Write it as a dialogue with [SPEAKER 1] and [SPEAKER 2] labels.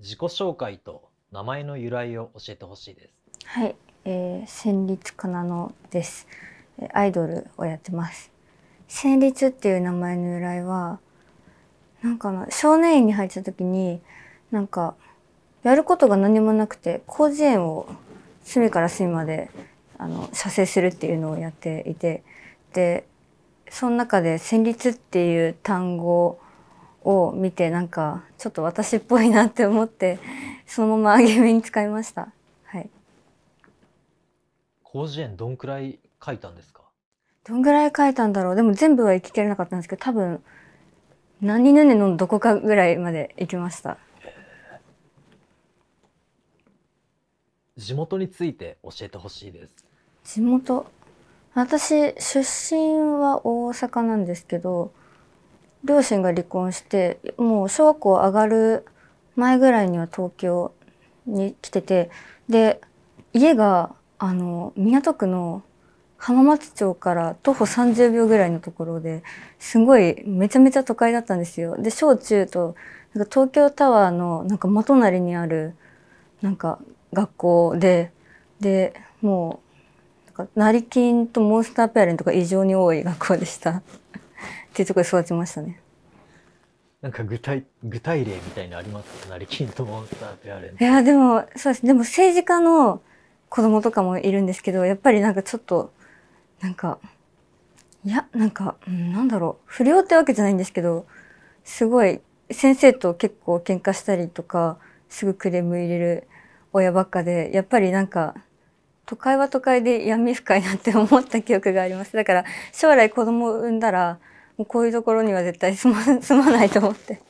[SPEAKER 1] 自己紹介と名前の由来を教えてほしいです。はい、えー、戦律かなのです。アイドルをやってます。戦律っていう名前の由来は、なんか少年院に入った時に、なんかやることが何もなくて、広辞苑を隅から隅まであの射精するっていうのをやっていて、で、その中で戦律っていう単語を見てなんかちょっと私っぽいなって思って そのまま揚げ目に使いました。はい。広辞苑どんくらい書いたんですか。どんぐらい書いたんだろう。でも全部は行ききれなかったんですけど、多分何年々のどこかぐらいまで行きました。地元について教えてほしいです。地元。私出身は大阪なんですけど。両親が離婚してもう小学校上がる前ぐらいには東京に来ててで家があの港区の浜松町から徒歩30秒ぐらいのところですごいめちゃめちゃ都会だったんですよ。で小中となんか東京タワーのなんか元隣にあるなんか学校ででもうな成金とモンスターペアレントが異常に多い学校でした。っていうところで育ちましたね。なんか具体具体例みたいなありますなりきんとモンスターいやでもそうですでも政治家の子供とかもいるんですけどやっぱりなんかちょっとなんかいやなんか、うん、なんだろう不良ってわけじゃないんですけどすごい先生と結構喧嘩したりとかすぐクレーム入れる親ばっかでやっぱりなんか都会は都会で闇深いなって思った記憶がありますだから将来子供を産んだらこういうところには絶対住ま ないと思って。